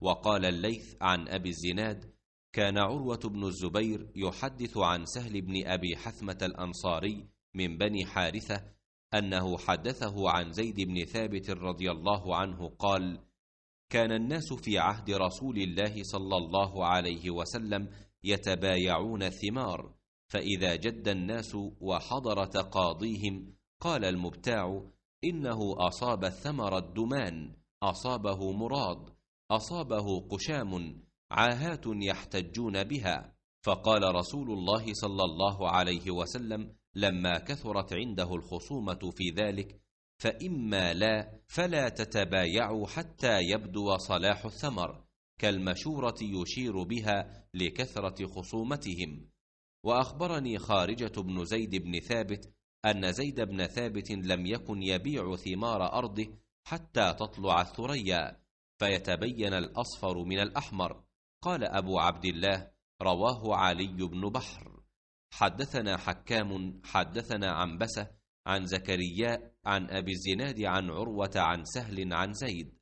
وقال الليث عن أبي الزناد كان عروة بن الزبير يحدث عن سهل بن أبي حثمة الأنصاري من بني حارثة أنه حدثه عن زيد بن ثابت رضي الله عنه قال كان الناس في عهد رسول الله صلى الله عليه وسلم يتبايعون الثمار فإذا جد الناس وحضر تقاضيهم قال المبتاع إنه أصاب الثمر الدمان أصابه مراد أصابه قشام عاهات يحتجون بها فقال رسول الله صلى الله عليه وسلم لما كثرت عنده الخصومة في ذلك فإما لا فلا تتبايعوا حتى يبدو صلاح الثمر كالمشورة يشير بها لكثرة خصومتهم وأخبرني خارجة بن زيد بن ثابت أن زيد بن ثابت لم يكن يبيع ثمار أرضه حتى تطلع الثريا فيتبين الأصفر من الأحمر قال أبو عبد الله رواه علي بن بحر حدثنا حكام حدثنا عن بسة عن زكريا عن أبي الزناد عن عروة عن سهل عن زيد